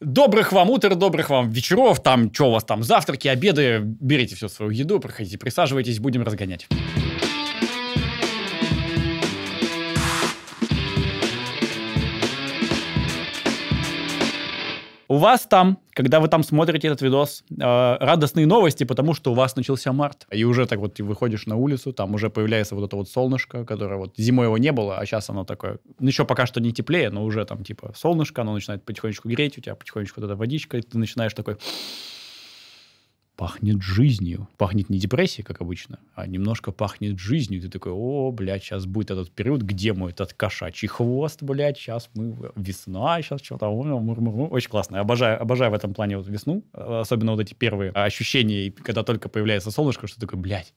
Добрых вам утр, добрых вам вечеров, там, что у вас там, завтраки, обеды, берите всю свою еду, проходите, присаживайтесь, будем разгонять. У вас там, когда вы там смотрите этот видос, э, радостные новости, потому что у вас начался март. И уже так вот ты выходишь на улицу, там уже появляется вот это вот солнышко, которое вот зимой его не было, а сейчас оно такое, ну, еще пока что не теплее, но уже там типа солнышко, оно начинает потихонечку греть, у тебя потихонечку вот эта водичка, и ты начинаешь такой пахнет жизнью. Пахнет не депрессией, как обычно, а немножко пахнет жизнью. ты такой, о, блядь, сейчас будет этот период, где мой этот кошачий хвост, блядь, сейчас мы весна, сейчас что-то, очень классно. Я обожаю, обожаю в этом плане вот весну, э, особенно вот эти первые ощущения, когда только появляется солнышко, что такое, блядь,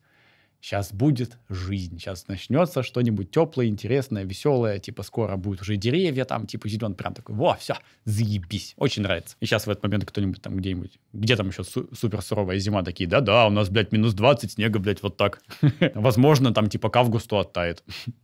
сейчас будет жизнь, сейчас начнется что-нибудь теплое, интересное, веселое, типа скоро будет уже деревья там, типа зеленый прям такой, во, все, заебись, очень нравится. И сейчас в этот момент кто-нибудь там где-нибудь, где там еще су- супер суровая зима, такие, да-да, у нас, блядь, минус 20, снега, блядь, вот так. Возможно, там типа к августу оттает.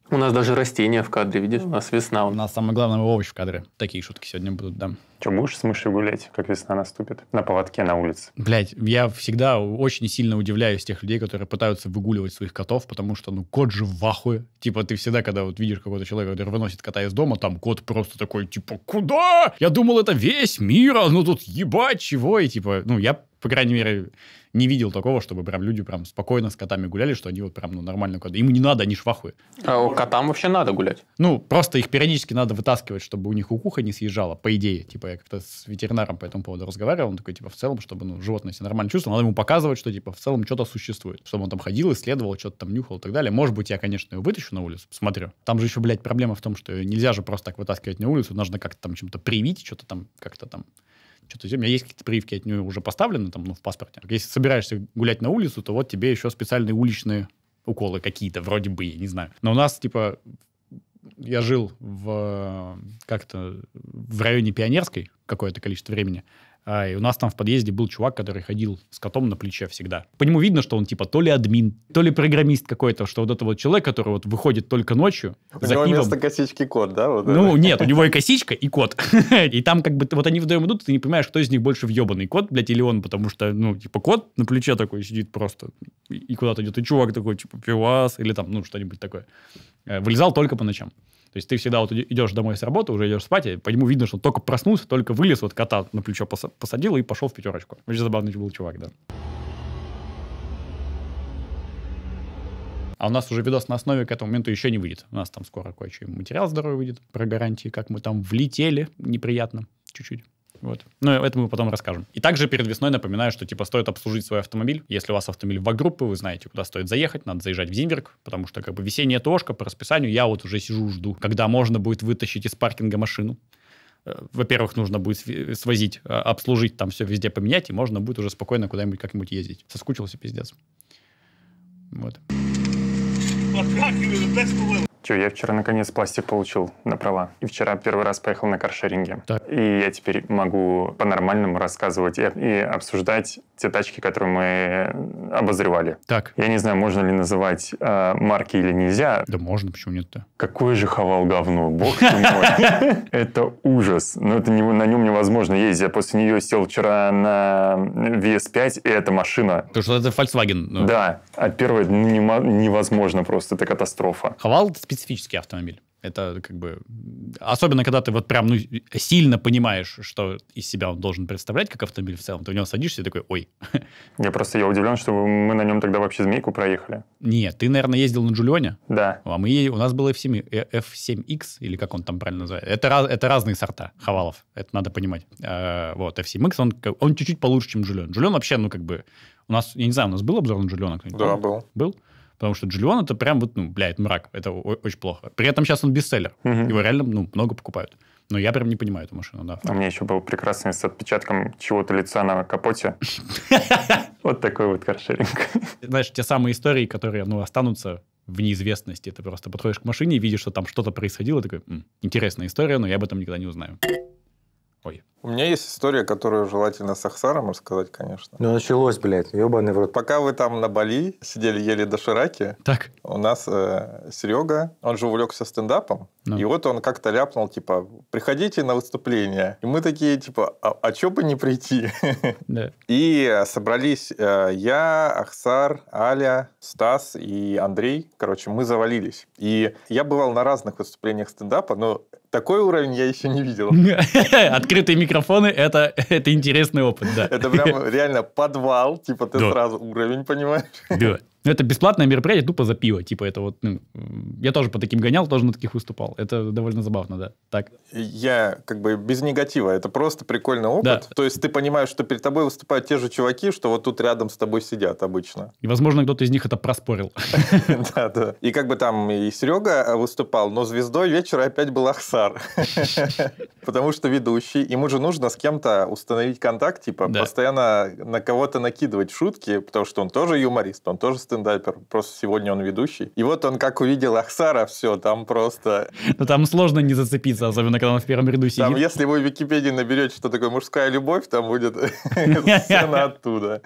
У нас даже растения в кадре, видишь, у нас весна. У нас самое главное овощ в кадре. Такие шутки сегодня будут, да. Че, будешь с мышью гулять, как весна наступит? На поводке на улице. Блять, я всегда очень сильно удивляюсь тех людей, которые пытаются выгуливать выкидывать своих котов, потому что, ну, кот же в ахуе. Типа, ты всегда, когда вот видишь какого-то человека, который выносит кота из дома, там кот просто такой, типа, куда? Я думал, это весь мир, а ну тут ебать чего. И, типа, ну, я по крайней мере, не видел такого, чтобы прям люди прям спокойно с котами гуляли, что они вот прям ну, нормально куда. Им не надо, они швахуют. А котам вообще надо гулять? Ну, просто их периодически надо вытаскивать, чтобы у них укуха не съезжала, по идее. Типа я как-то с ветеринаром по этому поводу разговаривал, он такой, типа, в целом, чтобы ну, животное себя нормально чувствовало, надо ему показывать, что типа в целом что-то существует. Чтобы он там ходил, исследовал, что-то там нюхал и так далее. Может быть, я, конечно, его вытащу на улицу, посмотрю. Там же еще, блядь, проблема в том, что нельзя же просто так вытаскивать на улицу, нужно как-то там чем-то привить, что-то там как-то там что-то у меня есть какие-то прививки от нее уже поставлены ну, там, ну, в паспорте. Если собираешься гулять на улицу, то вот тебе еще специальные уличные уколы какие-то, вроде бы, я не знаю. Но у нас, типа, я жил в э, как-то в районе Пионерской какое-то количество времени, а, и у нас там в подъезде был чувак, который ходил с котом на плече всегда. По нему видно, что он типа то ли админ, то ли программист какой-то, что вот это вот человек, который вот выходит только ночью. У за него пивом... вместо косички кот, да? Вот ну, нет, у него и косичка, и кот. И там как бы вот они вдвоем идут, и ты не понимаешь, кто из них больше въебанный, кот, блядь, или он, потому что, ну, типа кот на плече такой сидит просто и куда-то идет, и чувак такой, типа, пивас, или там, ну, что-нибудь такое. Э, вылезал только по ночам. То есть ты всегда вот идешь домой с работы, уже идешь спать, и по нему видно, что он только проснулся, только вылез, вот кота на плечо посадил и пошел в пятерочку. Очень забавный был чувак, да. А у нас уже видос на основе к этому моменту еще не выйдет. У нас там скоро кое-что материал здоровый выйдет про гарантии, как мы там влетели неприятно чуть-чуть. Вот. Ну, это мы потом расскажем. И также перед весной напоминаю, что типа стоит обслужить свой автомобиль. Если у вас автомобиль в группы, вы знаете, куда стоит заехать, надо заезжать в Зимберг, потому что как бы весенняя тошка по расписанию, я вот уже сижу, жду, когда можно будет вытащить из паркинга машину. Э, во-первых, нужно будет э, свозить, а, обслужить, там все везде поменять, и можно будет уже спокойно куда-нибудь как-нибудь ездить. Соскучился пиздец. Вот. Подкакиваю, Че, я вчера наконец пластик получил на права. И вчера первый раз поехал на каршеринге. Так. И я теперь могу по-нормальному рассказывать и, и обсуждать те тачки, которые мы обозревали. Так. Я не знаю, можно ли называть э, марки или нельзя. Да можно, почему нет-то? Какой же хавал говно, бог ты мой. Это ужас. Но это на нем невозможно ездить. Я после нее сел вчера на VS5, и эта машина... Потому что это Volkswagen. Да. А первое ну, невозможно просто, это катастрофа. Хавал специфический автомобиль. Это как бы... Особенно, когда ты вот прям ну, сильно понимаешь, что из себя он должен представлять, как автомобиль в целом, ты в него садишься и такой, ой. Я просто я удивлен, что мы на нем тогда вообще «Змейку» проехали. Нет, ты, наверное, ездил на «Джулионе». Да. А мы, у нас был F7, F7X, или как он там правильно называется. Это, это разные сорта хавалов, это надо понимать. Э, вот, F7X, он, он чуть-чуть получше, чем «Джулион». «Джулион» вообще, ну, как бы... У нас, я не знаю, у нас был обзор на «Джулиона»? Да, был. Был? Потому что Джулион это прям вот, ну, блядь, мрак. Это очень плохо. При этом сейчас он бестселлер. Угу. Его реально, ну, много покупают. Но я прям не понимаю эту машину, да. А у меня еще был прекрасный с отпечатком чего-то лица на капоте. Вот такой вот каршеринг. Знаешь, те самые истории, которые, ну, останутся в неизвестности. Ты просто подходишь к машине и видишь, что там что-то происходило, такой, интересная история, но я об этом никогда не узнаю. Ой. У меня есть история, которую желательно с Ахсаром рассказать, конечно. Ну, началось, блядь, ебаный в рот. Пока вы там на Бали сидели, ели дошираки, так. у нас э, Серега, он же увлекся стендапом, ну. и вот он как-то ляпнул, типа, приходите на выступление. И мы такие, типа, а, а чё бы не прийти? Да. И э, собрались э, я, Ахсар, Аля, Стас и Андрей. Короче, мы завалились. И я бывал на разных выступлениях стендапа, но такой уровень я еще не видел. Открытые микрофоны это, это интересный опыт, да. Это прям реально подвал, типа ты да. сразу уровень понимаешь. Да. Ну, это бесплатное мероприятие тупо за пиво. Типа это вот... Ну, я тоже по таким гонял, тоже на таких выступал. Это довольно забавно, да. Так. Я как бы без негатива. Это просто прикольный опыт. Да. То есть ты понимаешь, что перед тобой выступают те же чуваки, что вот тут рядом с тобой сидят обычно. И, возможно, кто-то из них это проспорил. Да, да. И как бы там и Серега а, выступал, но звездой вечера опять был Ахсар. Потому что ведущий, ему же нужно с кем-то установить контакт, типа постоянно на кого-то накидывать шутки, потому что он тоже юморист, он тоже стендапер, просто сегодня он ведущий. И вот он как увидел Ахсара, все, там просто... Ну там сложно не зацепиться, особенно когда он в первом ряду сидит. Там, если вы в Википедии наберете, что такое мужская любовь, там будет сцена оттуда.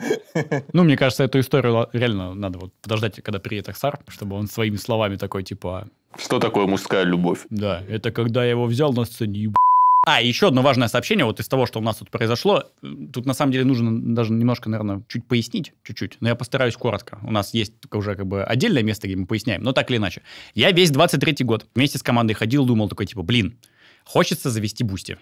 Ну, мне кажется, эту историю реально надо вот подождать, когда приедет Ахсар, чтобы он своими словами такой, типа... Что такое мужская любовь? Да, это когда я его взял на сцене, еб... А, еще одно важное сообщение вот из того, что у нас тут произошло. Тут на самом деле нужно даже немножко, наверное, чуть пояснить, чуть-чуть. Но я постараюсь коротко. У нас есть уже как бы отдельное место, где мы поясняем, но так или иначе. Я весь 23-й год вместе с командой ходил, думал такой, типа, блин, хочется завести бусти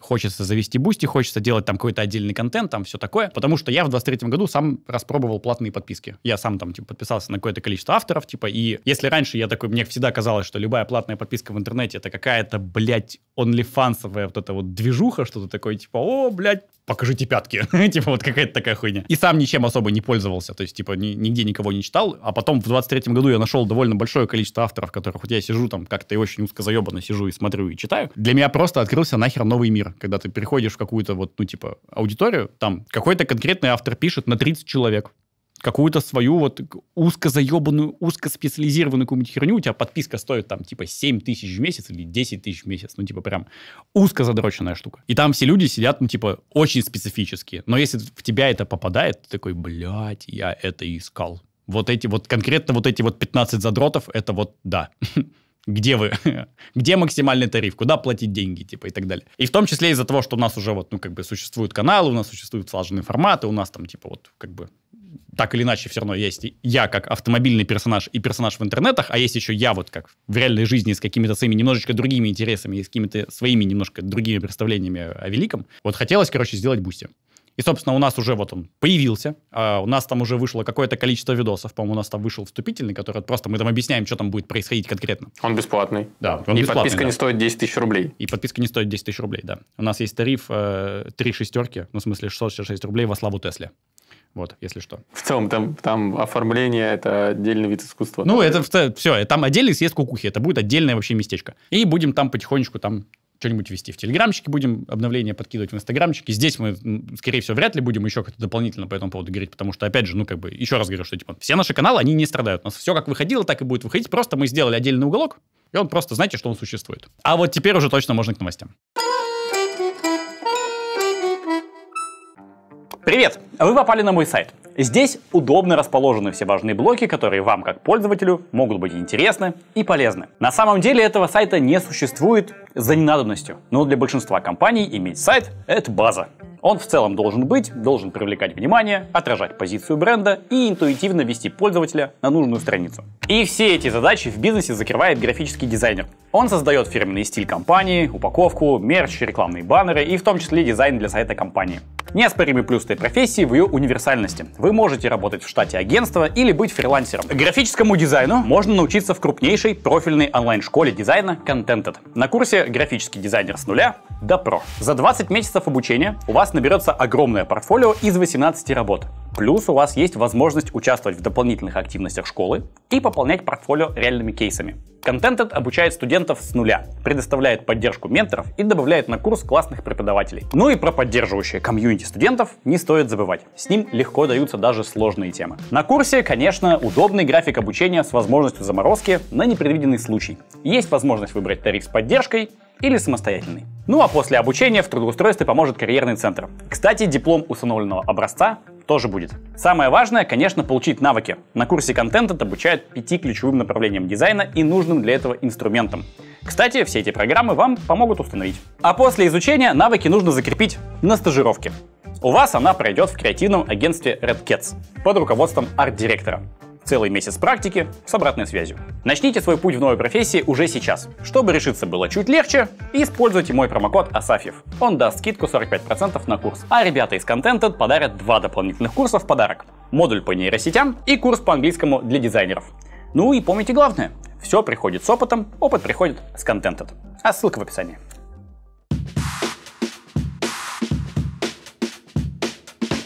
хочется завести бусти, хочется делать там какой-то отдельный контент, там все такое. Потому что я в 23 году сам распробовал платные подписки. Я сам там типа подписался на какое-то количество авторов, типа, и если раньше я такой, мне всегда казалось, что любая платная подписка в интернете это какая-то, блядь, онлифансовая вот эта вот движуха, что-то такое, типа, о, блядь, покажите пятки. типа вот какая-то такая хуйня. И сам ничем особо не пользовался, то есть, типа, ни, нигде никого не читал. А потом в 23 году я нашел довольно большое количество авторов, которых вот я сижу там как-то и очень узко заебанно сижу и смотрю и читаю. Для меня просто открылся нахер новый мир когда ты переходишь в какую-то вот, ну, типа, аудиторию, там какой-то конкретный автор пишет на 30 человек, какую-то свою вот узко заебанную, узко специализированную какую-нибудь херню, у тебя подписка стоит там типа 7 тысяч в месяц или 10 тысяч в месяц, ну типа прям узко задроченная штука. И там все люди сидят, ну типа очень специфические. Но если в тебя это попадает, ты такой, блядь, я это искал. Вот эти вот, конкретно вот эти вот 15 задротов, это вот да. где вы, где максимальный тариф, куда платить деньги, типа, и так далее. И в том числе из-за того, что у нас уже вот, ну, как бы существуют каналы, у нас существуют слаженные форматы, у нас там, типа, вот, как бы, так или иначе все равно есть я как автомобильный персонаж и персонаж в интернетах, а есть еще я вот как в реальной жизни с какими-то своими немножечко другими интересами и с какими-то своими немножко другими представлениями о великом. Вот хотелось, короче, сделать бусти. И, собственно, у нас уже вот он появился. Uh, у нас там уже вышло какое-то количество видосов. По-моему, у нас там вышел вступительный, который просто мы там объясняем, что там будет происходить конкретно. Он бесплатный. Да, он И бесплатный, подписка да. не стоит 10 тысяч рублей. И подписка не стоит 10 тысяч рублей, да. У нас есть тариф э, 3 шестерки, ну, в смысле 666 рублей во славу Тесле. Вот, если что. В целом, там, там оформление – это отдельный вид искусства. Ну, это все, там отдельный съезд кукухи, это будет отдельное вообще местечко. И будем там потихонечку там что-нибудь вести. В Телеграмчике будем обновления подкидывать, в Инстаграмчике. Здесь мы, скорее всего, вряд ли будем еще как-то дополнительно по этому поводу говорить, потому что, опять же, ну, как бы, еще раз говорю, что, типа, все наши каналы, они не страдают. У нас все как выходило, так и будет выходить. Просто мы сделали отдельный уголок, и он просто, знаете, что он существует. А вот теперь уже точно можно к новостям. Привет! Вы попали на мой сайт. Здесь удобно расположены все важные блоки, которые вам, как пользователю, могут быть интересны и полезны. На самом деле этого сайта не существует за ненадобностью, но для большинства компаний иметь сайт – это база. Он в целом должен быть, должен привлекать внимание, отражать позицию бренда и интуитивно вести пользователя на нужную страницу. И все эти задачи в бизнесе закрывает графический дизайнер. Он создает фирменный стиль компании, упаковку, мерч, рекламные баннеры и в том числе дизайн для сайта компании. Неоспоримый плюс этой профессии в ее универсальности. Вы можете работать в штате агентства или быть фрилансером. Графическому дизайну можно научиться в крупнейшей профильной онлайн-школе дизайна Contented на курсе «Графический дизайнер с нуля» до про. За 20 месяцев обучения у вас наберется огромное портфолио из 18 работ. Плюс у вас есть возможность участвовать в дополнительных активностях школы и пополнять портфолио реальными кейсами. Contented обучает студентов с нуля, предоставляет поддержку менторов и добавляет на курс классных преподавателей. Ну и про поддерживающее комьюнити студентов не стоит забывать. С ним легко даются даже сложные темы. На курсе, конечно, удобный график обучения с возможностью заморозки на непредвиденный случай. Есть возможность выбрать тариф с поддержкой или самостоятельный. Ну а после обучения в трудоустройстве поможет карьерный центр. Кстати, диплом установленного образца тоже будет. Самое важное, конечно, получить навыки. На курсе контент обучает пяти ключевым направлениям дизайна и нужным для этого инструментам. Кстати, все эти программы вам помогут установить. А после изучения навыки нужно закрепить на стажировке. У вас она пройдет в креативном агентстве Red под руководством арт-директора. Целый месяц практики с обратной связью. Начните свой путь в новой профессии уже сейчас, чтобы решиться было чуть легче, используйте мой промокод Асафьев. Он даст скидку 45% на курс. А ребята из Contented подарят два дополнительных курса в подарок. Модуль по нейросетям и курс по английскому для дизайнеров. Ну и помните главное, все приходит с опытом, опыт приходит с Contented. А ссылка в описании.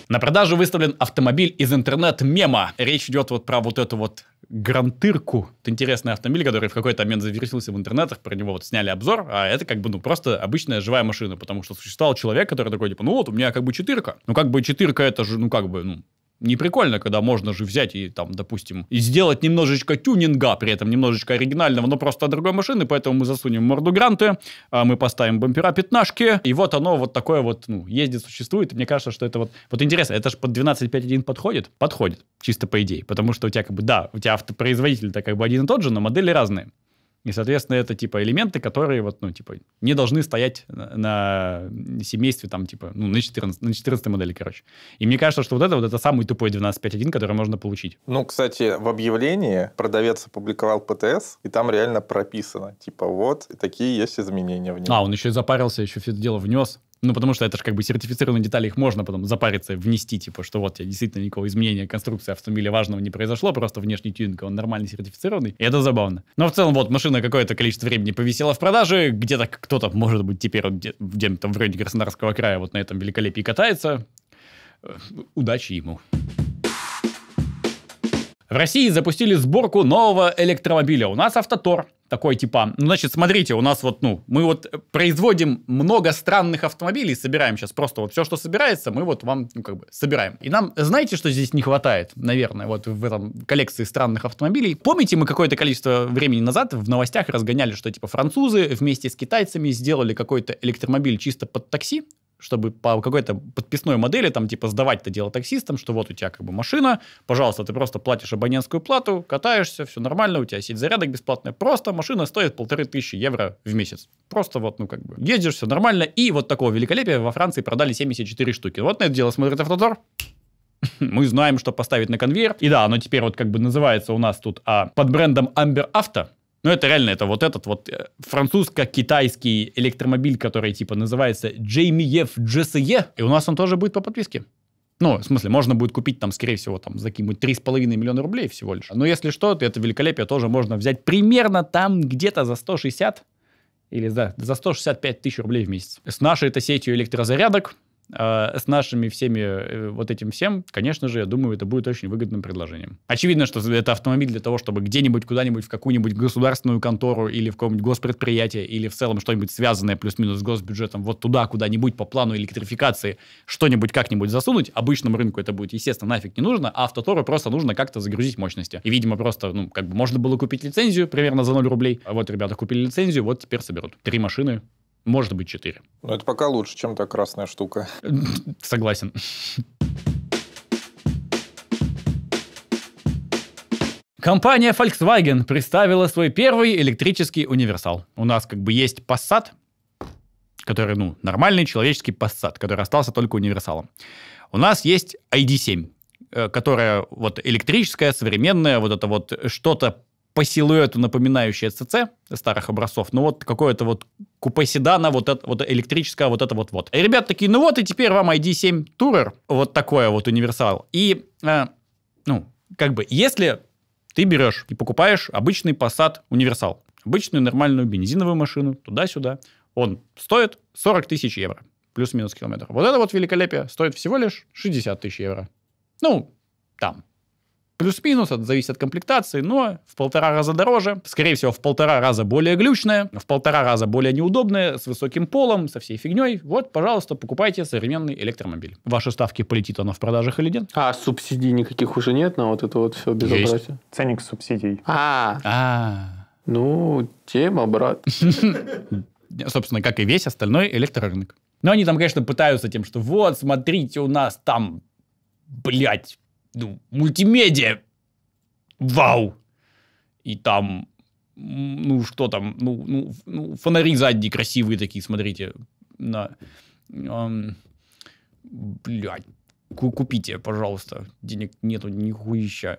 На продажу выставлен автомобиль из интернет-мема. Речь идет вот про вот эту вот Грантырку. Это интересный автомобиль, который в какой-то момент завершился в интернетах, про него вот сняли обзор, а это как бы, ну, просто обычная живая машина, потому что существовал человек, который такой, типа, ну вот, у меня как бы четырка. Ну, как бы четырка, это же, ну, как бы, ну, не прикольно, когда можно же взять и там, допустим, и сделать немножечко тюнинга, при этом немножечко оригинального, но просто от другой машины, поэтому мы засунем морду гранты, а мы поставим бампера пятнашки, и вот оно вот такое вот, ну, ездит, существует, и мне кажется, что это вот, вот интересно, это же под 12.5.1 подходит? Подходит, чисто по идее, потому что у тебя как бы, да, у тебя автопроизводитель-то как бы один и тот же, но модели разные. И, соответственно, это, типа, элементы, которые, вот, ну, типа, не должны стоять на, на семействе, там, типа, ну, на 14, на 14 модели, короче. И мне кажется, что вот это, вот это самый тупой 12.5.1, который можно получить. Ну, кстати, в объявлении продавец опубликовал ПТС, и там реально прописано, типа, вот, такие есть изменения в нем. А, он еще и запарился, еще все это дело внес. Ну, потому что это же как бы сертифицированные детали, их можно потом запариться, внести, типа, что вот, тебе действительно никакого изменения конструкции автомобиля важного не произошло, просто внешний тюнинг, он нормальный сертифицированный, и это забавно. Но в целом, вот, машина какое-то количество времени повисела в продаже, где-то кто-то, может быть, теперь вот где-то там в районе Краснодарского края вот на этом великолепии катается. Э, удачи ему. В России запустили сборку нового электромобиля. У нас автотор такой типа, ну, значит, смотрите, у нас вот, ну, мы вот производим много странных автомобилей, собираем сейчас просто вот все, что собирается, мы вот вам, ну, как бы, собираем. И нам, знаете, что здесь не хватает, наверное, вот в этом коллекции странных автомобилей? Помните, мы какое-то количество времени назад в новостях разгоняли, что, типа, французы вместе с китайцами сделали какой-то электромобиль чисто под такси? чтобы по какой-то подписной модели, там, типа, сдавать это дело таксистам, что вот у тебя, как бы, машина, пожалуйста, ты просто платишь абонентскую плату, катаешься, все нормально, у тебя сеть зарядок бесплатная, просто машина стоит полторы тысячи евро в месяц. Просто вот, ну, как бы, ездишь, все нормально, и вот такого великолепия во Франции продали 74 штуки. Вот на это дело смотрит автозор, мы знаем, что поставить на конвейер. И да, оно теперь вот как бы называется у нас тут а, под брендом Amber Auto. Но ну, это реально, это вот этот вот э, французско-китайский электромобиль, который типа называется JMF GSE. И у нас он тоже будет по подписке. Ну, в смысле, можно будет купить там, скорее всего, там за какие-нибудь 3,5 миллиона рублей всего лишь. Но если что, то это великолепие тоже можно взять примерно там где-то за 160 или за, за 165 тысяч рублей в месяц. С нашей этой сетью электрозарядок а, с нашими всеми э, вот этим всем, конечно же, я думаю, это будет очень выгодным предложением. Очевидно, что это автомобиль для того, чтобы где-нибудь, куда-нибудь, в какую-нибудь государственную контору или в какое-нибудь госпредприятие или в целом что-нибудь связанное плюс-минус с госбюджетом, вот туда куда-нибудь по плану электрификации что-нибудь как-нибудь засунуть. Обычному рынку это будет, естественно, нафиг не нужно, а автотору просто нужно как-то загрузить мощности. И, видимо, просто, ну, как бы можно было купить лицензию примерно за 0 рублей. А вот ребята купили лицензию, вот теперь соберут. Три машины может быть, 4. Но ну, это пока лучше, чем та красная штука. Согласен. Компания Volkswagen представила свой первый электрический универсал. У нас как бы есть Passat, который, ну, нормальный человеческий Passat, который остался только универсалом. У нас есть ID7, э, которая вот электрическая, современная, вот это вот что-то по силуэту напоминающее СЦ старых образцов, но вот какое-то вот купе седана, вот это вот электрическое, вот это вот вот. И ребят такие, ну вот и теперь вам ID7 Tourer, вот такое вот универсал. И, э, ну, как бы, если ты берешь и покупаешь обычный Passat универсал, обычную нормальную бензиновую машину, туда-сюда, он стоит 40 тысяч евро, плюс-минус километров. Вот это вот великолепие стоит всего лишь 60 тысяч евро. Ну, там, Плюс-минус, это зависит от комплектации, но в полтора раза дороже, скорее всего, в полтора раза более глючная, в полтора раза более неудобная, с высоким полом, со всей фигней. Вот, пожалуйста, покупайте современный электромобиль. Ваши ставки, полетит она в продажах или нет? А субсидий никаких уже нет на вот это вот все безобразие? Есть. Ценник субсидий. А. А. Ну, тема, брат. Собственно, как и весь остальной электрорынок. Но они там, конечно, пытаются тем, что вот, смотрите, у нас там, блядь, ну, мультимедиа, вау! И там, ну, что там, ну, ну, ну фонари задние красивые такие, смотрите, на... Эм, блядь, купите, пожалуйста, денег нету, нихуища.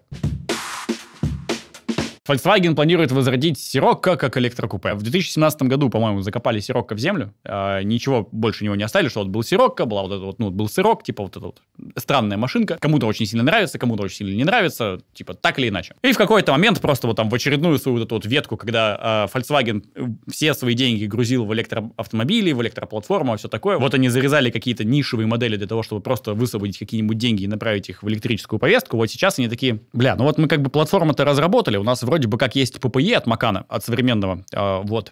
Volkswagen планирует возродить Сирокко как электрокупе. В 2017 году, по-моему, закопали Сирокко в землю. Э, ничего больше него не оставили, что вот был Сирокко, была вот это вот, ну, был сырок, типа вот эта вот странная машинка. Кому-то очень сильно нравится, кому-то очень сильно не нравится, типа так или иначе. И в какой-то момент просто вот там в очередную свою вот эту вот ветку, когда э, Volkswagen все свои деньги грузил в электроавтомобили, в электроплатформу, а все такое, вот они зарезали какие-то нишевые модели для того, чтобы просто высвободить какие-нибудь деньги и направить их в электрическую повестку. Вот сейчас они такие, бля, ну вот мы как бы платформу-то разработали, у нас вроде вроде бы как есть ППЕ e от Макана, от современного, э, вот.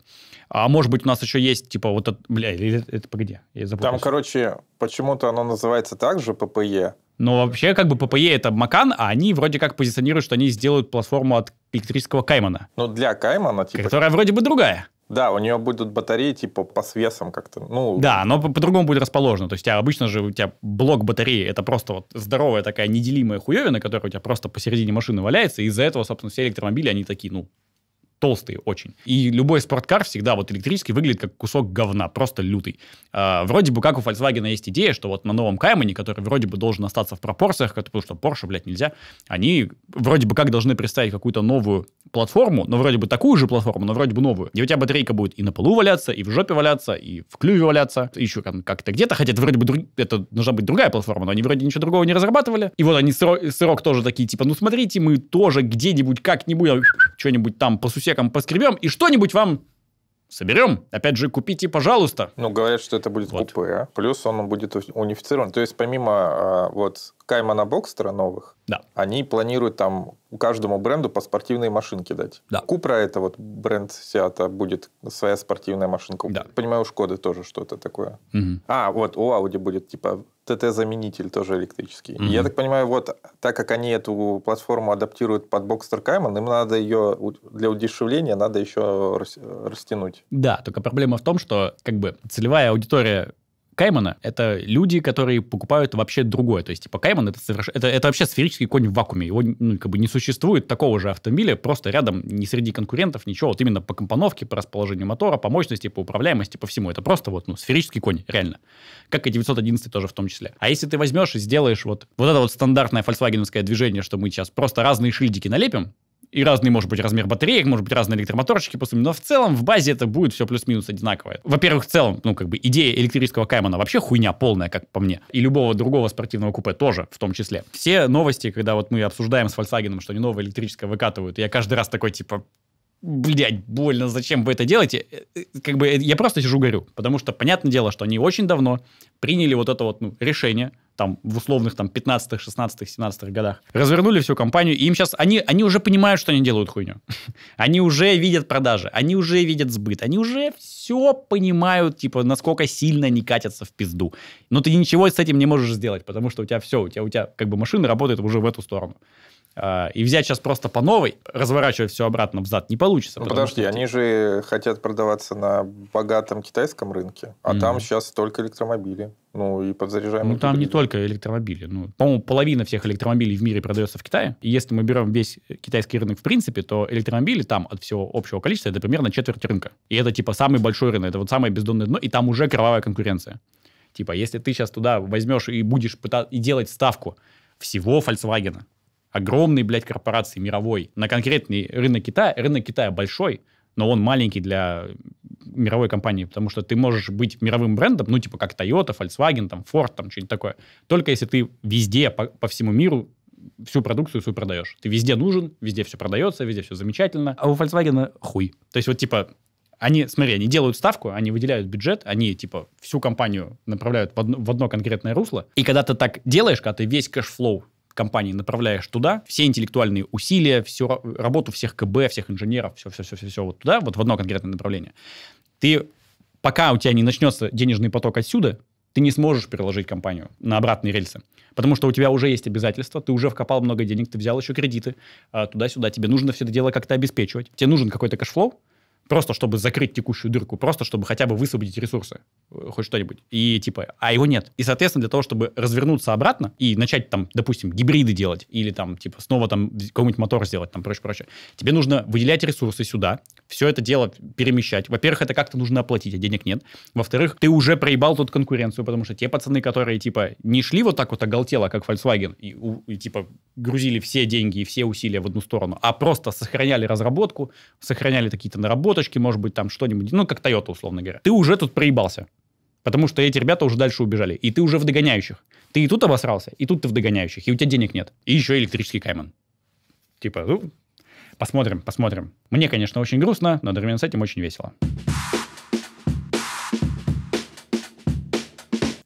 А может быть, у нас еще есть, типа, вот это, бля, или это, погоди, я забыл. Там, короче, почему-то оно называется также ППЕ, e. но ну, вообще, как бы ППЕ e это Макан, а они вроде как позиционируют, что они сделают платформу от электрического Каймана. Ну, для Каймана, типа. Которая вроде бы другая. Да, у нее будут батареи типа по свесам как-то. Ну... Да, но по-другому по будет расположено. То есть у тебя обычно же у тебя блок батареи это просто вот здоровая такая неделимая хуевина, которая у тебя просто посередине машины валяется, и из-за этого, собственно, все электромобили, они такие, ну, толстые очень. И любой спорткар всегда вот электрический выглядит как кусок говна, просто лютый. А, вроде бы как у Volkswagen есть идея, что вот на новом Каймане, который вроде бы должен остаться в пропорциях, потому что Porsche, блядь, нельзя, они вроде бы как должны представить какую-то новую платформу, но вроде бы такую же платформу, но вроде бы новую, где у тебя батарейка будет и на полу валяться, и в жопе валяться, и в клюве валяться, еще как-то где-то, хотя это вроде бы друг... это должна быть другая платформа, но они вроде ничего другого не разрабатывали. И вот они сырок, сырок тоже такие, типа, ну смотрите, мы тоже где-нибудь как-нибудь а, что-нибудь там по сусекам чеком поскребем и что-нибудь вам соберем. Опять же, купите, пожалуйста. Ну, говорят, что это будет вот. купе. А? Плюс он будет унифицирован. То есть, помимо а, вот Каймана Бокстера новых, да. они планируют там каждому бренду по спортивной машинке дать. Да. Купра это вот бренд Сиата будет своя спортивная машинка. Да. Понимаю, у Шкоды тоже что-то такое. Угу. А, вот у Ауди будет типа ТТ-заменитель тоже электрический. Угу. Я так понимаю, вот так как они эту платформу адаптируют под Бокстер Кайман, им надо ее для удешевления надо еще растянуть. Да, только проблема в том, что как бы целевая аудитория Каймана — это люди, которые покупают вообще другое. То есть, типа, Кайман — это, соверш... это, это вообще сферический конь в вакууме. Его ну, как бы не существует такого же автомобиля, просто рядом не среди конкурентов, ничего. Вот именно по компоновке, по расположению мотора, по мощности, по управляемости, по всему. Это просто вот, ну, сферический конь, реально. Как и 911 тоже в том числе. А если ты возьмешь и сделаешь вот, вот это вот стандартное фольксвагеновское движение, что мы сейчас просто разные шильдики налепим, и разный может быть размер батареек, может быть разные электромоторчики после, но в целом в базе это будет все плюс-минус одинаковое. Во-первых, в целом, ну, как бы идея электрического Каймана вообще хуйня полная, как по мне. И любого другого спортивного купе тоже, в том числе. Все новости, когда вот мы обсуждаем с Volkswagen, что они новое электрическое выкатывают, я каждый раз такой, типа, блядь, больно, зачем вы это делаете? Э, э, как бы э, я просто сижу горю, потому что, понятное дело, что они очень давно приняли вот это вот ну, решение, там, в условных там 15-х, 16-х, 17-х годах, развернули всю компанию, и им сейчас, они, они уже понимают, что они делают хуйню. Они уже видят продажи, они уже видят сбыт, они уже все понимают, типа, насколько сильно они катятся в пизду. Но ты ничего с этим не можешь сделать, потому что у тебя все, у тебя, у тебя как бы машина работает уже в эту сторону. Э, и взять сейчас просто по новой, разворачивать все обратно в зад, не получится. Ну, подожди, что... они же хотят продаваться на богатом китайском рынке, а mm-hmm. там сейчас только электромобили. Ну, и подзаряжаемые. Ну, там гибриды. не только электромобили. Ну, по-моему, половина всех электромобилей в мире продается в Китае. И если мы берем весь китайский рынок в принципе, то электромобили там от всего общего количества это примерно четверть рынка. И это типа самый большой рынок, это вот самое бездонное дно, и там уже кровавая конкуренция. Типа, если ты сейчас туда возьмешь и будешь пытаться и делать ставку всего Volkswagen, огромной, блядь, корпорации мировой на конкретный рынок Китая. Рынок Китая большой, но он маленький для мировой компании, потому что ты можешь быть мировым брендом, ну, типа как Toyota, Volkswagen, там, Ford, там, что-нибудь такое, только если ты везде, по, по всему миру всю продукцию свою продаешь. Ты везде нужен, везде все продается, везде все замечательно. А у Volkswagen хуй. То есть вот типа они, смотри, они делают ставку, они выделяют бюджет, они, типа, всю компанию направляют в одно, в одно конкретное русло. И когда ты так делаешь, когда ты весь кэшфлоу компании направляешь туда, все интеллектуальные усилия, всю работу всех КБ, всех инженеров, все-все-все-все вот туда, вот в одно конкретное направление. Ты, пока у тебя не начнется денежный поток отсюда, ты не сможешь переложить компанию на обратные рельсы. Потому что у тебя уже есть обязательства, ты уже вкопал много денег, ты взял еще кредиты, а туда-сюда. Тебе нужно все это дело как-то обеспечивать. Тебе нужен какой-то кэшфлоу, Просто чтобы закрыть текущую дырку, просто чтобы хотя бы высвободить ресурсы, э, хоть что-нибудь. И типа, а его нет. И, соответственно, для того, чтобы развернуться обратно и начать там, допустим, гибриды делать, или там, типа, снова там какой-нибудь мотор сделать, там, прочее, прочее, тебе нужно выделять ресурсы сюда, все это дело перемещать. Во-первых, это как-то нужно оплатить, а денег нет. Во-вторых, ты уже проебал тут конкуренцию, потому что те пацаны, которые, типа, не шли вот так вот оголтело, а как Volkswagen, и, и типа, грузили все деньги и все усилия в одну сторону, а просто сохраняли разработку, сохраняли какие-то наработки, фоточки, может быть, там что-нибудь, ну, как Toyota, условно говоря. Ты уже тут проебался. Потому что эти ребята уже дальше убежали. И ты уже в догоняющих. Ты и тут обосрался, и тут ты в догоняющих, и у тебя денег нет. И еще электрический кайман. Типа, ну, посмотрим, посмотрим. Мне, конечно, очень грустно, но одновременно с этим очень весело.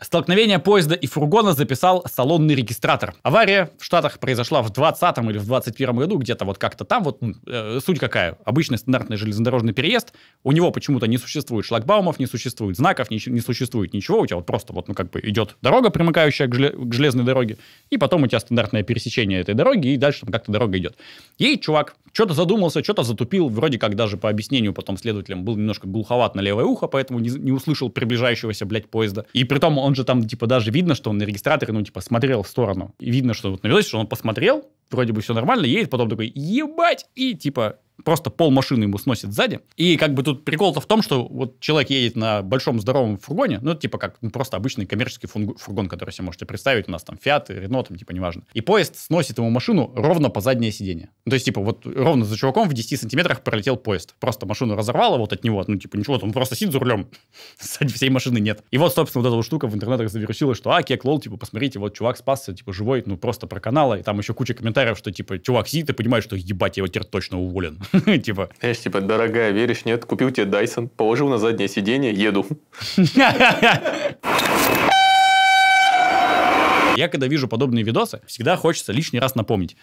Столкновение поезда и фургона записал салонный регистратор. Авария в Штатах произошла в 20 или в 21 году, где-то вот как-то там. Вот э, суть какая? Обычный стандартный железнодорожный переезд. У него почему-то не существует шлагбаумов, не существует знаков, не, не существует ничего. У тебя вот просто вот, ну, как бы идет дорога, примыкающая к, желе к железной дороге, и потом у тебя стандартное пересечение этой дороги, и дальше там как-то дорога идет. Ей, чувак что-то задумался, что-то затупил, вроде как даже по объяснению потом следователям был немножко глуховат на левое ухо, поэтому не, не услышал приближающегося, блядь, поезда. И притом он же там, типа, даже видно, что он на регистраторе, ну, типа, смотрел в сторону. И видно, что вот на видосе, что он посмотрел, вроде бы все нормально, едет, потом такой, ебать, и типа просто пол машины ему сносит сзади. И как бы тут прикол-то в том, что вот человек едет на большом здоровом фургоне, ну, типа как ну, просто обычный коммерческий фургон, который себе можете представить, у нас там Фиат, Рено, там, типа, неважно. И поезд сносит ему машину ровно по заднее сиденье. Ну, то есть, типа, вот ровно за чуваком в 10 сантиметрах пролетел поезд. Просто машину разорвало вот от него, ну, типа, ничего, там просто сидит за рулем, сзади всей машины нет. И вот, собственно, вот эта вот штука в интернетах завирусила, что, а, кек, лол, типа, посмотрите, вот чувак спасся, типа, живой, ну, просто про проканала, и там еще куча комментариев комментариев, что, типа, чувак, сидит ты понимаешь, что, ебать, я его теперь точно уволен. типа. Знаешь, типа, дорогая, веришь, нет, купил тебе Дайсон, положил на заднее сиденье, еду. Я когда вижу подобные видосы, всегда хочется лишний раз напомнить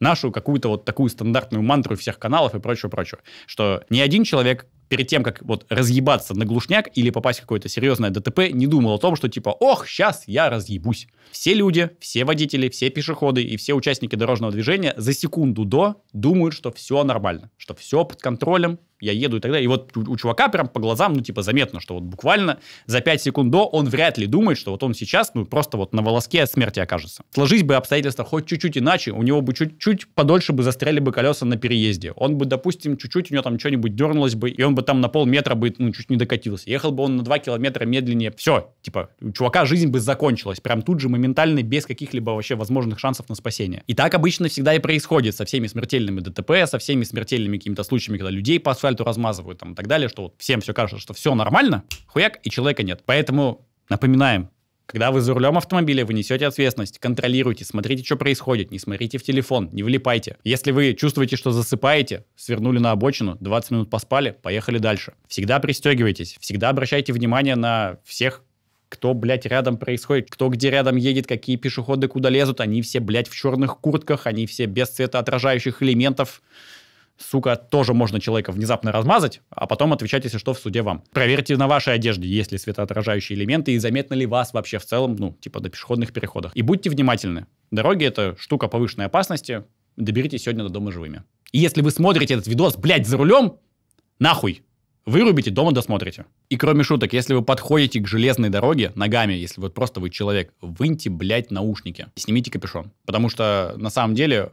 нашу какую-то вот такую стандартную мантру всех каналов и прочего-прочего, что ни один человек перед тем, как вот разъебаться на глушняк или попасть в какое-то серьезное ДТП, не думал о том, что типа, ох, сейчас я разъебусь. Все люди, все водители, все пешеходы и все участники дорожного движения за секунду до думают, что все нормально, что все под контролем, я еду и так далее. И вот у, у чувака прям по глазам, ну, типа, заметно, что вот буквально за 5 секунд до он вряд ли думает, что вот он сейчас, ну, просто вот на волоске от смерти окажется. Сложись бы обстоятельства хоть чуть-чуть иначе, у него бы чуть-чуть подольше бы застряли бы колеса на переезде. Он бы, допустим, чуть-чуть у него там что-нибудь дернулось бы, и он бы там на полметра бы, ну, чуть не докатился. Ехал бы он на 2 километра медленнее. Все, типа, у чувака жизнь бы закончилась. Прям тут же моментально, без каких-либо вообще возможных шансов на спасение. И так обычно всегда и происходит со всеми смертельными ДТП, со всеми смертельными какими-то случаями, когда людей по асфальту асфальту размазывают там, и так далее, что вот всем все кажется, что все нормально, хуяк, и человека нет. Поэтому напоминаем, когда вы за рулем автомобиля, вы несете ответственность, контролируйте, смотрите, что происходит, не смотрите в телефон, не влипайте. Если вы чувствуете, что засыпаете, свернули на обочину, 20 минут поспали, поехали дальше. Всегда пристегивайтесь, всегда обращайте внимание на всех кто, блядь, рядом происходит, кто где рядом едет, какие пешеходы куда лезут, они все, блядь, в черных куртках, они все без цветоотражающих элементов сука, тоже можно человека внезапно размазать, а потом отвечать, если что, в суде вам. Проверьте на вашей одежде, есть ли светоотражающие элементы и заметно ли вас вообще в целом, ну, типа на пешеходных переходах. И будьте внимательны. Дороги — это штука повышенной опасности. Доберитесь сегодня до дома живыми. И если вы смотрите этот видос, блядь, за рулем, нахуй, вырубите, дома досмотрите. И кроме шуток, если вы подходите к железной дороге ногами, если вот просто вы человек, выньте, блядь, наушники. Снимите капюшон. Потому что на самом деле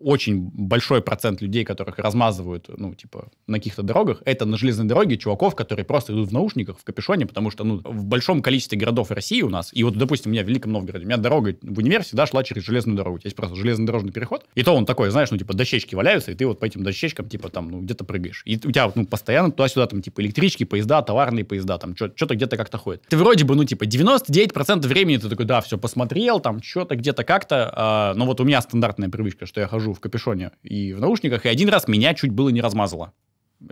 очень большой процент людей, которых размазывают, ну, типа, на каких-то дорогах, это на железной дороге чуваков, которые просто идут в наушниках, в капюшоне, потому что, ну, в большом количестве городов России у нас, и вот, допустим, у меня в Великом Новгороде, у меня дорога в универ всегда шла через железную дорогу, есть просто железнодорожный переход, и то он такой, знаешь, ну, типа, дощечки валяются, и ты вот по этим дощечкам, типа, там, ну, где-то прыгаешь. И у тебя, ну, постоянно туда-сюда, там, типа, электрички, поезда, товарные поезда, там, что-то где-то как-то ходит. Ты вроде бы, ну, типа, 99% времени ты такой, да, все, посмотрел, там, что-то где-то как-то, э, но вот у меня стандартная привычка, что я хожу в капюшоне и в наушниках, и один раз меня чуть было не размазало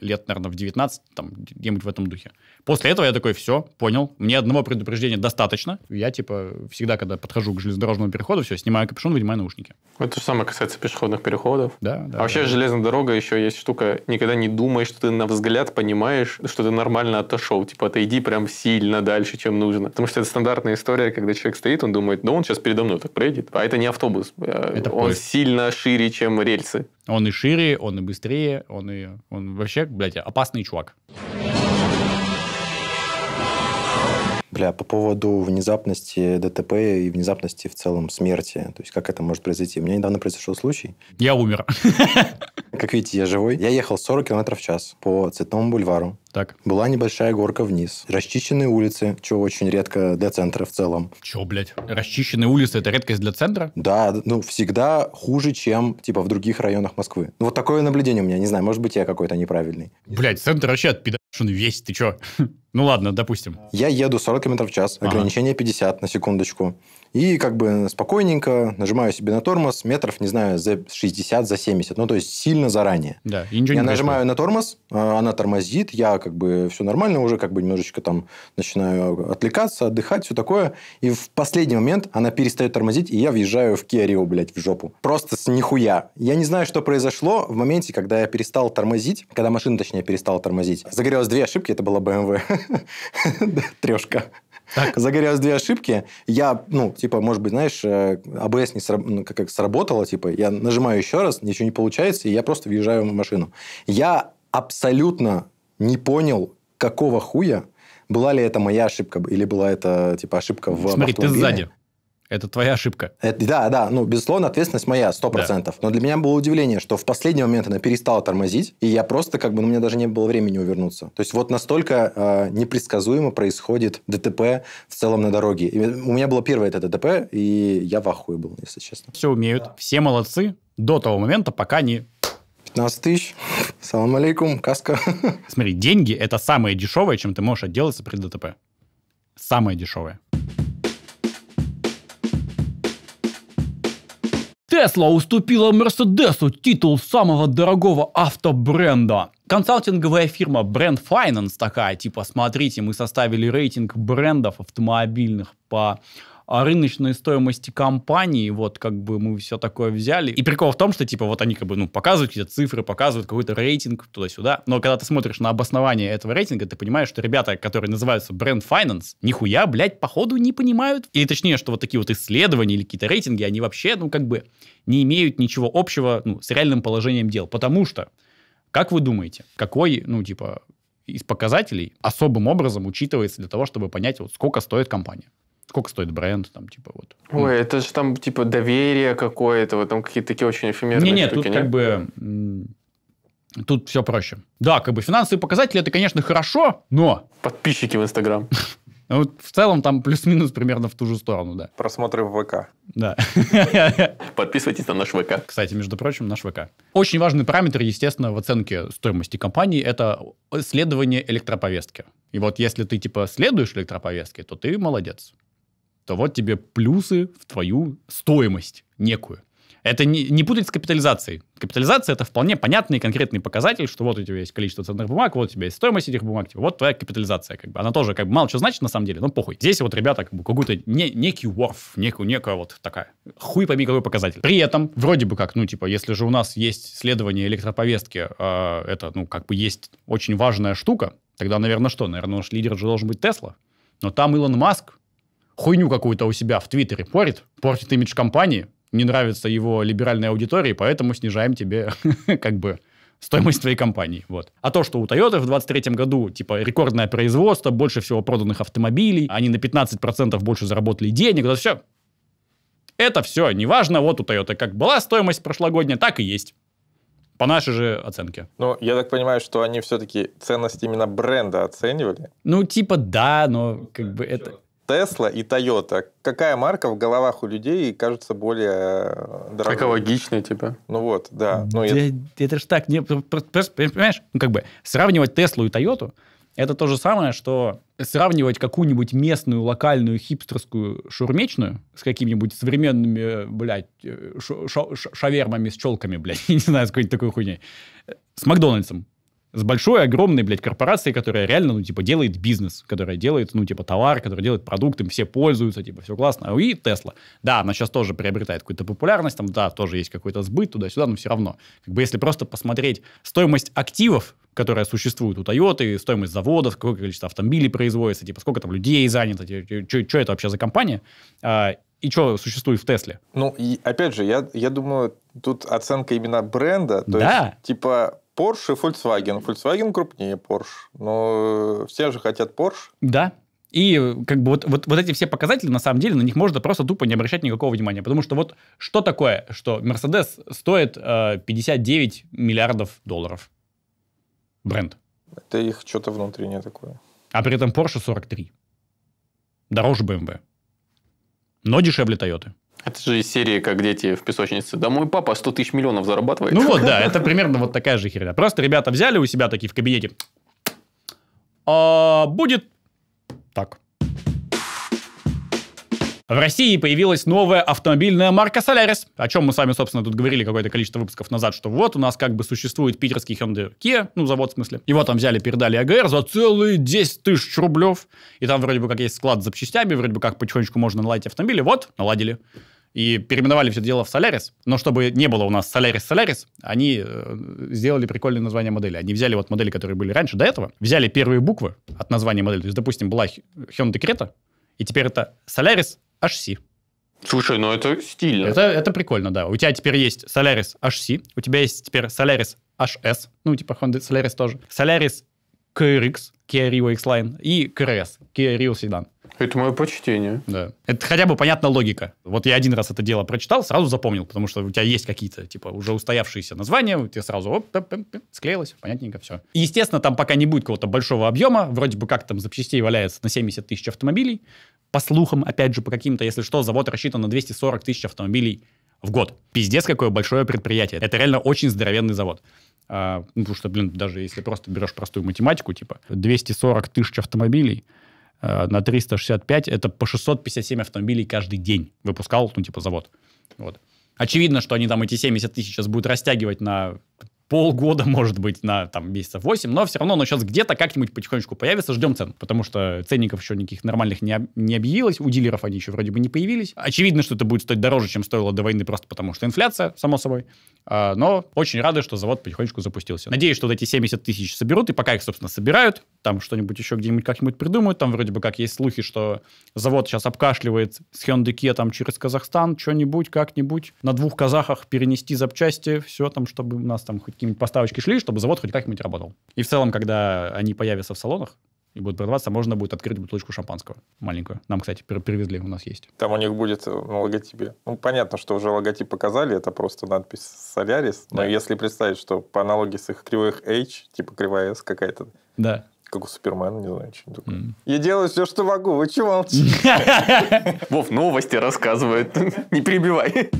лет, наверное, в 19, там, где-нибудь в этом духе. После этого я такой, все, понял, мне одного предупреждения достаточно. Я, типа, всегда, когда подхожу к железнодорожному переходу, все, снимаю капюшон, вынимаю наушники. Это же самое касается пешеходных переходов. Да, а да. А вообще да. железная дорога еще есть штука, никогда не думай, что ты на взгляд понимаешь, что ты нормально отошел. Типа, отойди прям сильно дальше, чем нужно. Потому что это стандартная история, когда человек стоит, он думает, ну, он сейчас передо мной так проедет. А это не автобус. Э, это он поезд. сильно шире, чем рельсы. Он и шире, он и быстрее, он и... Он вообще вообще, блядь, опасный чувак. Бля, по поводу внезапности ДТП и внезапности в целом смерти. То есть, как это может произойти? У меня недавно произошел случай. Я умер. Как видите, я живой. Я ехал 40 км в час по Цветному бульвару. Так. Была небольшая горка вниз. Расчищенные улицы, что очень редко для центра в целом. Че, блядь? Расчищенные улицы – это редкость для центра? Да, ну, всегда хуже, чем, типа, в других районах Москвы. Ну, вот такое наблюдение у меня. Не знаю, может быть, я какой-то неправильный. Блядь, центр вообще отпидашен весь, ты чё? Ну ладно, допустим. Я еду 40 км в час, ограничение 50 на секундочку. И как бы спокойненько нажимаю себе на тормоз, метров, не знаю, за 60, за 70. Ну, то есть сильно заранее. Да, и ничего я не нажимаю на тормоз, а, она тормозит, я как бы все нормально уже, как бы немножечко там начинаю отвлекаться, отдыхать, все такое. И в последний момент она перестает тормозить, и я въезжаю в Kia Rio, блядь, в жопу. Просто с нихуя. Я не знаю, что произошло в моменте, когда я перестал тормозить, когда машина, точнее, перестала тормозить. Загорелось две ошибки, это была BMW. Трешка. Так. Загорелось две ошибки. Я, ну, типа, может быть, знаешь, э, АБС не сраб... Ну, как, как сработало, типа, я нажимаю еще раз, ничего не получается, и я просто въезжаю в машину. Я абсолютно не понял, какого хуя была ли это моя ошибка или была это типа ошибка в Смотри, автомобиле. ты сзади. Это твоя ошибка. Это, да, да, ну, безусловно, ответственность моя, 100%. Да. Но для меня было удивление, что в последний момент она перестала тормозить, и я просто, как бы, ну, у меня даже не было времени увернуться. То есть вот настолько э, непредсказуемо происходит ДТП в целом на дороге. И у меня было первое это ДТП, и я в ахуе был, если честно. Все умеют, да. все молодцы до того момента, пока не 15 тысяч. Салам алейкум, каска. Смотри, деньги – это самое дешевое, чем ты можешь отделаться при ДТП. Самое дешевое. Тесла уступила Мерседесу титул самого дорогого автобренда. Консалтинговая фирма Brand Finance такая, типа, смотрите, мы составили рейтинг брендов автомобильных по рыночной стоимости компании, вот как бы мы все такое взяли. И прикол в том, что типа вот они как бы ну показывают какие-то цифры, показывают какой-то рейтинг туда-сюда, но когда ты смотришь на обоснование этого рейтинга, ты понимаешь, что ребята, которые называются бренд Finance, нихуя, блядь, походу не понимают. Или точнее, что вот такие вот исследования или какие-то рейтинги, они вообще, ну как бы не имеют ничего общего ну, с реальным положением дел, потому что как вы думаете, какой, ну, типа, из показателей особым образом учитывается для того, чтобы понять, вот сколько стоит компания. Сколько стоит бренд, там, типа, вот. Ой, это же там, типа, доверие какое-то, вот там какие-то такие очень эфемерные не, не, штуки, тут нет? как бы... Тут все проще. Да, как бы финансовые показатели, это, конечно, хорошо, но... Подписчики в Инстаграм. Ну, вот в целом там плюс-минус примерно в ту же сторону, да. Просмотры в ВК. Да. Подписывайтесь на наш ВК. Кстати, между прочим, наш ВК. Очень важный параметр, естественно, в оценке стоимости компании – это следование электроповестки. И вот если ты, типа, следуешь электроповестке, то ты молодец то вот тебе плюсы в твою стоимость некую. Это не, не путать с капитализацией. Капитализация – это вполне понятный конкретный показатель, что вот у тебя есть количество ценных бумаг, вот у тебя есть стоимость этих бумаг, типа, вот твоя капитализация. Как бы. Она тоже как бы мало что значит на самом деле, но похуй. Здесь вот ребята как бы какую-то не, некий ворф, некую, некая вот такая, хуй пойми какой показатель. При этом, вроде бы как, ну типа, если же у нас есть следование электроповестки, э, это, ну, как бы есть очень важная штука, тогда, наверное, что? Наверное, наш лидер же должен быть Тесла. Но там Илон Маск, хуйню какую-то у себя в Твиттере порит, портит имидж компании, не нравится его либеральной аудитории, поэтому снижаем тебе как бы стоимость твоей компании. Вот. А то, что у Toyota в 2023 году, типа, рекордное производство, больше всего проданных автомобилей, они на 15% больше заработали денег, это все. Это все неважно. Вот у Toyota как была стоимость прошлогодняя, так и есть. По нашей же оценке. Ну, я так понимаю, что они все-таки ценность именно бренда оценивали? Ну, типа, да, но как бы это... Тесла и Тойота. Какая марка в головах у людей кажется более э, дорогой? Экологичная, типа. Ну вот, да. Но ну, это... Я... это же так, не, просто, понимаешь, ну как бы сравнивать Теслу и Тойоту, это то же самое, что сравнивать какую-нибудь местную, локальную, хипстерскую шурмечную с какими-нибудь современными, э, блядь, э, шо шо шавермами с челками, блядь, не знаю, с какой-нибудь такой хуйней, с Макдональдсом с большой, огромной, блядь, корпорацией, которая реально, ну, типа, делает бизнес, которая делает, ну, типа, товар, которая делает продукт, им все пользуются, типа, все классно. И Тесла. Да, она сейчас тоже приобретает какую-то популярность, там, да, тоже есть какой-то сбыт туда-сюда, но все равно. Как бы, если просто посмотреть стоимость активов, которая существует у Toyota, стоимость заводов, какое количество автомобилей производится, типа, сколько там людей занято, типа, что это вообще за компания, а, и что существует в Тесле? Ну, и, опять же, я, я думаю, тут оценка именно бренда. То да. есть, типа, Porsche и Volkswagen. Volkswagen крупнее Porsche, но э, все же хотят Porsche. Да, и э, как бы вот, вот, вот эти все показатели, на самом деле, на них можно просто тупо не обращать никакого внимания. Потому что вот что такое, что Мерседес стоит э, 59 миллиардов долларов? Бренд. Это их что-то внутреннее такое. А при этом Porsche 43. Дороже BMW. Эм но дешевле Toyota. Это же из серии, как дети в песочнице. Да мой папа 100 тысяч миллионов зарабатывает. Ну вот, да, это примерно вот такая же херня. Просто ребята взяли у себя такие в кабинете. А, будет так. В России появилась новая автомобильная марка Solaris, о чем мы с вами, собственно, тут говорили какое-то количество выпусков назад, что вот у нас как бы существует питерский Hyundai Kia, ну, завод в смысле. Его там взяли, передали АГР за целые 10 тысяч рублев. И там вроде бы как есть склад с запчастями, вроде бы как потихонечку можно наладить автомобили. Вот, наладили и переименовали все дело в Солярис, Но чтобы не было у нас Солярис Солярис, они э, сделали прикольное название модели. Они взяли вот модели, которые были раньше до этого, взяли первые буквы от названия модели. То есть, допустим, была Hyundai Creta, и теперь это Solaris HC. Слушай, ну это стильно. Это, это прикольно, да. У тебя теперь есть Solaris HC, у тебя есть теперь Solaris HS, ну типа Honda Solaris тоже, Solaris KRX, Kia Rio X-Line и KRS, Kia Rio Sedan. Это мое почтение. Да. Это хотя бы понятна логика. Вот я один раз это дело прочитал, сразу запомнил, потому что у тебя есть какие-то, типа, уже устоявшиеся названия, у тебя сразу оп, оп, оп, оп, склеилось, понятненько все. И, естественно, там пока не будет какого-то большого объема, вроде бы как там запчастей валяется на 70 тысяч автомобилей, по слухам, опять же, по каким-то, если что, завод рассчитан на 240 тысяч автомобилей в год. Пиздец, какое большое предприятие. Это реально очень здоровенный завод. А, ну, потому что, блин, даже если просто берешь простую математику, типа 240 тысяч автомобилей – Э, на 365 это по 657 автомобилей каждый день выпускал, ну, типа, завод. Вот. Очевидно, что они там эти 70 тысяч сейчас будут растягивать на полгода, может быть, на там месяцев 8, но все равно оно сейчас где-то как-нибудь потихонечку появится, ждем цен, потому что ценников еще никаких нормальных не, не объявилось, у дилеров они еще вроде бы не появились. Очевидно, что это будет стоить дороже, чем стоило до войны, просто потому что инфляция, само собой. А, но очень рады, что завод потихонечку запустился. Надеюсь, что вот эти 70 тысяч соберут, и пока их, собственно, собирают, там что-нибудь еще где-нибудь как-нибудь придумают, там вроде бы как есть слухи, что завод сейчас обкашливает с Hyundai там через Казахстан, что-нибудь, как-нибудь, на двух казахах перенести запчасти, все там, чтобы у нас там хоть какие-нибудь поставочки шли, чтобы завод хоть как-нибудь работал. И в целом, когда они появятся в салонах, и будут продаваться, можно будет открыть бутылочку шампанского маленькую. Нам, кстати, привезли, у нас есть. Там у них будет э, на логотипе. Ну, понятно, что уже логотип показали, это просто надпись «Солярис». Да. Но если представить, что по аналогии с их кривых H, типа кривая S какая-то, да. как у Супермена, не знаю, что такое. Mm. Я делаю все, что могу, вы чего молчите? Вов, новости рассказывает, не перебивай.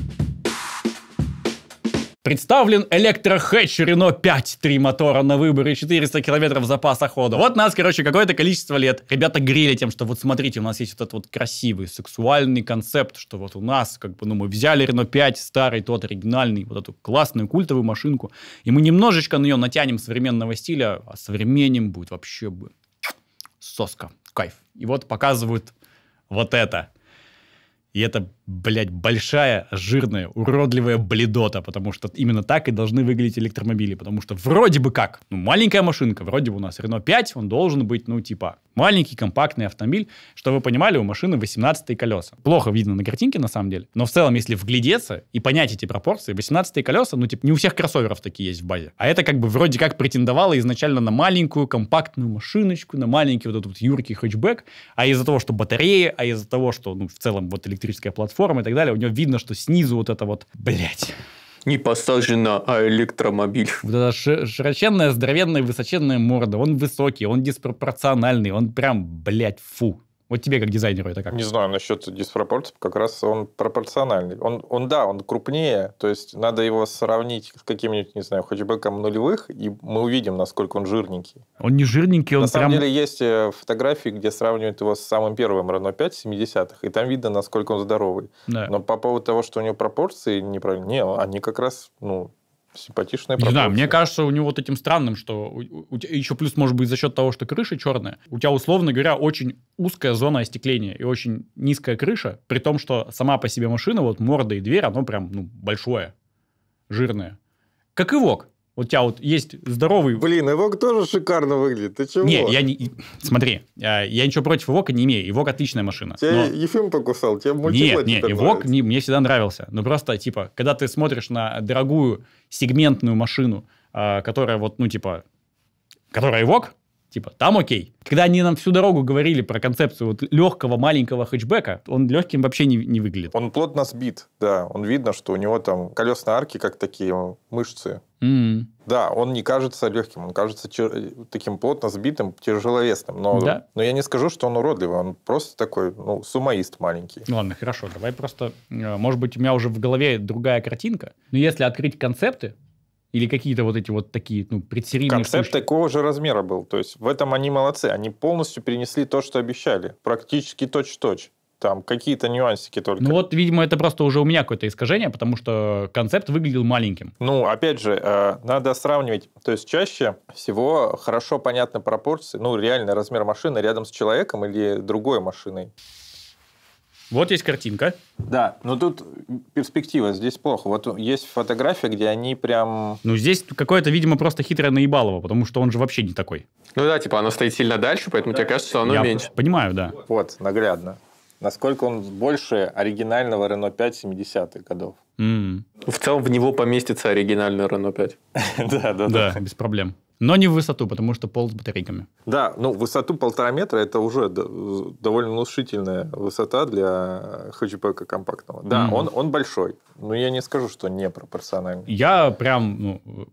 Представлен электрохэтч Renault 5, 3 мотора на выбор и 400 километров запаса хода. Вот нас, короче, какое-то количество лет ребята грели тем, что вот смотрите, у нас есть вот этот вот красивый сексуальный концепт, что вот у нас, как бы, ну, мы взяли Renault 5, старый тот оригинальный, вот эту классную культовую машинку, и мы немножечко на нее натянем современного стиля, а современным будет вообще бы соска, кайф. И вот показывают вот это. И это блядь, большая, жирная, уродливая бледота, потому что именно так и должны выглядеть электромобили, потому что вроде бы как, ну, маленькая машинка, вроде бы у нас Renault 5, он должен быть, ну, типа, маленький компактный автомобиль, что вы понимали, у машины 18 колеса. Плохо видно на картинке, на самом деле, но в целом, если вглядеться и понять эти пропорции, 18 колеса, ну, типа, не у всех кроссоверов такие есть в базе, а это как бы вроде как претендовало изначально на маленькую компактную машиночку, на маленький вот этот вот юркий хэтчбэк, а из-за того, что батареи, а из-за того, что, ну, в целом, вот электрическая платформа платформ и так далее, у него видно, что снизу вот это вот, блядь, не посажена, а электромобиль. Вот эта широченная, здоровенная, высоченная морда. Он высокий, он диспропорциональный, он прям, блядь, фу. Вот тебе как дизайнеру это как? Не знаю, насчет диспропорций, как раз он пропорциональный. Он, он, да, он крупнее, то есть надо его сравнить с каким-нибудь, не знаю, хэтчбеком нулевых, и мы увидим, насколько он жирненький. Он не жирненький, он На прям... самом деле есть э, фотографии, где сравнивают его с самым первым Renault 5 70-х, и там видно, насколько он здоровый. Да. Но по поводу того, что у него пропорции неправильные, не, они как раз, ну, Симпатичная пропорция. Не знаю, мне кажется, у него вот этим странным, что у, у, еще плюс, может быть, за счет того, что крыша черная, у тебя, условно говоря, очень узкая зона остекления и очень низкая крыша, при том, что сама по себе машина, вот морда и дверь, оно прям ну, большое, жирное. Как и ВОК. Вот у тебя вот есть здоровый... Блин, Эвок а тоже шикарно выглядит. Ты чего? Не, я не... Смотри, э, я ничего против Эвока не имею. Эвок отличная машина. Тебя но... Ефим покусал, тебе мультиплатит Нет, нет, Эвок не, мне всегда нравился. Но ну, просто, типа, когда ты смотришь на дорогую сегментную машину, э, которая вот, ну, типа, которая Эвок, Типа, там окей. Когда они нам всю дорогу говорили про концепцию вот легкого маленького хэтчбека, он легким вообще не, не выглядит. Он плотно сбит, да. Он видно, что у него там колесные арки, как такие мышцы. Mm. Да, он не кажется легким, он кажется чер... Э, таким плотно сбитым, тяжеловесным. Но, да. но я не скажу, что он уродливый, он просто такой, ну, сумоист маленький. Ладно, хорошо, давай просто... Э, может быть, у меня уже в голове другая картинка. Но если открыть концепты, или какие-то вот эти вот такие, ну, предсерийные Концепт штучки. такого же размера был. То есть в этом они молодцы. Они полностью перенесли то, что обещали. Практически точь-в-точь. Там какие-то нюансики только. Ну вот, видимо, это просто уже у меня какое-то искажение, потому что концепт выглядел маленьким. Ну, опять же, э, надо сравнивать. То есть чаще всего хорошо понятны пропорции, ну, реальный размер машины рядом с человеком или другой машиной. Вот есть картинка. Да, но тут перспектива, здесь плохо. Вот есть фотография, где они прям... Ну, здесь какое-то, видимо, просто хитрое наебалово, потому что он же вообще не такой. Ну да, типа оно стоит сильно дальше, поэтому да. тебе кажется, что оно Я меньше. понимаю, да. Вот, наглядно. Насколько он больше оригинального Рено 5 70-х годов. Mm. В целом в него поместится оригинальный Рено 5. Да, да, да. Да, без проблем. Но не в высоту, потому что пол с батарейками. Да, ну, высоту полтора метра – это уже довольно внушительная высота для хэтчбека компактного. Да, mm-hmm. он, он большой, но я не скажу, что не пропорциональный. Я прям ну,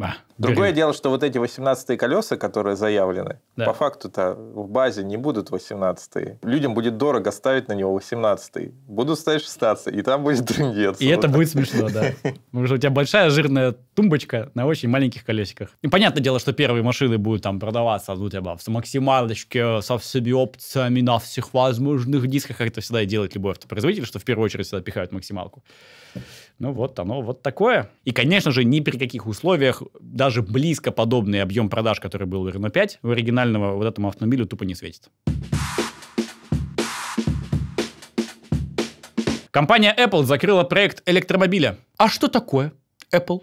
а, Другое горит. дело, что вот эти 18 колеса, которые заявлены, да. по факту-то в базе не будут 18-е. Людям будет дорого ставить на него 18-е. Будут ставить 16 и там будет трындец. И вот это так. будет смешно, да. Потому что у тебя большая жирная тумбочка на очень маленьких колесиках. И понятное дело, что первые машины будут там продаваться, ну, а тебя в максималочке со всеми опциями на всех возможных дисках, как это всегда и делает любой автопроизводитель, что в первую очередь всегда пихают максималку. Ну вот оно вот такое. И, конечно же, ни при каких условиях даже близко подобный объем продаж, который был у Renault 5, в оригинального вот этому автомобилю тупо не светит. Компания Apple закрыла проект электромобиля. А что такое Apple?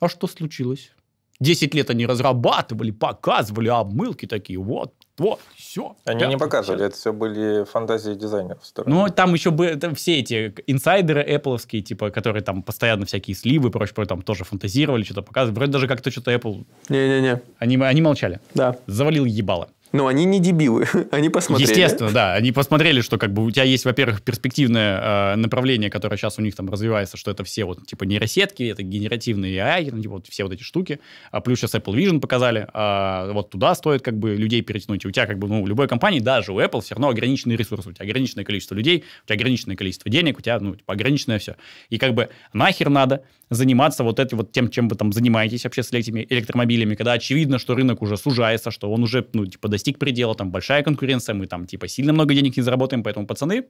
А что случилось? Десять лет они разрабатывали, показывали обмылки такие, вот, вот, все. Они не показывали, это все были фантазии дизайнеров. Ну, там еще были все эти инсайдеры Apple, типа, которые там постоянно всякие сливы и прочее, там тоже фантазировали, что-то показывали. Вроде даже как-то что-то Apple... Не-не-не. Они, они молчали. Да. Завалил ебало. Но они не дебилы, они посмотрели. Естественно, да, они посмотрели, что как бы у тебя есть, во-первых, перспективное э, направление, которое сейчас у них там развивается, что это все вот типа нейросетки, это генеративные AI, ну, типа, вот все вот эти штуки. А плюс сейчас Apple Vision показали, а вот туда стоит как бы людей перетянуть. И у тебя как бы, ну, у любой компании, даже у Apple все равно ограниченные ресурсы, у тебя ограниченное количество людей, у тебя ограниченное количество денег, у тебя, ну, типа, ограниченное все. И как бы нахер надо заниматься вот этим вот тем, чем вы там занимаетесь вообще с этими электромобилями, когда очевидно, что рынок уже сужается, что он уже, ну, типа, достиг достиг предела, там большая конкуренция, мы там типа сильно много денег не заработаем, поэтому, пацаны,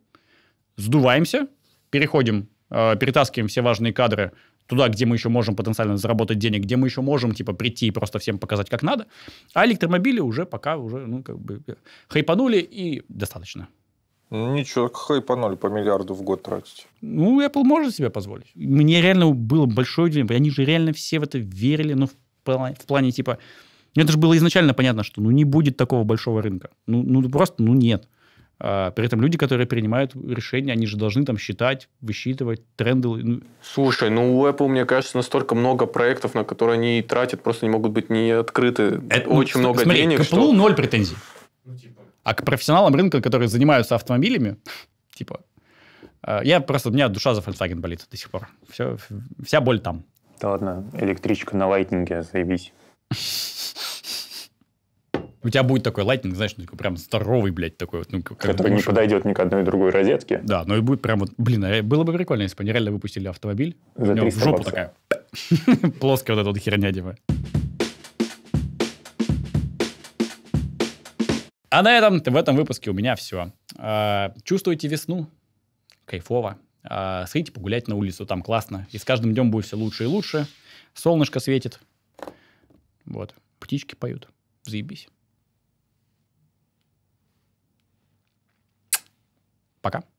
сдуваемся, переходим, э, перетаскиваем все важные кадры туда, где мы еще можем потенциально заработать денег, где мы еще можем, типа, прийти и просто всем показать, как надо. А электромобили уже пока уже, ну, как бы, э, хайпанули и достаточно. Ничего, хайпанули по миллиарду в год тратить. Ну, Apple может себе позволить. Мне реально было большое удивление. Они же реально все в это верили, ну, в плане, в плане типа, ну, это же было изначально понятно, что ну, не будет такого большого рынка. Ну, ну просто ну, нет. А, при этом люди, которые принимают решения, они же должны там считать, высчитывать тренды. Ну, Слушай, ну у Apple, мне кажется, настолько много проектов, на которые они тратят, просто не могут быть не открыты. Это, ну, Очень ну, много смотри, денег. К Apple что... ноль претензий. Ну, типа... А к профессионалам рынка, которые занимаются автомобилями, типа, а, я просто, у меня душа за Volkswagen болит до сих пор. Все, вся боль там. Да ладно, электричка на лайтинге, заебись. У тебя будет такой лайтинг, знаешь, ну, типа прям здоровый, блядь, такой вот. Ну, как Который не ну, подойдет ни к одной другой розетке. Да, но и будет прям вот... Блин, а было бы прикольно, если бы они реально выпустили автомобиль. За у него в жопу баксов. такая. Плоская вот эта вот херня, типа. А на этом, в этом выпуске у меня все. А, чувствуете весну? Кайфово. А, сходите погулять на улицу, там классно. И с каждым днем будет все лучше и лучше. Солнышко светит, вот. Птички поют. Заебись. Пока.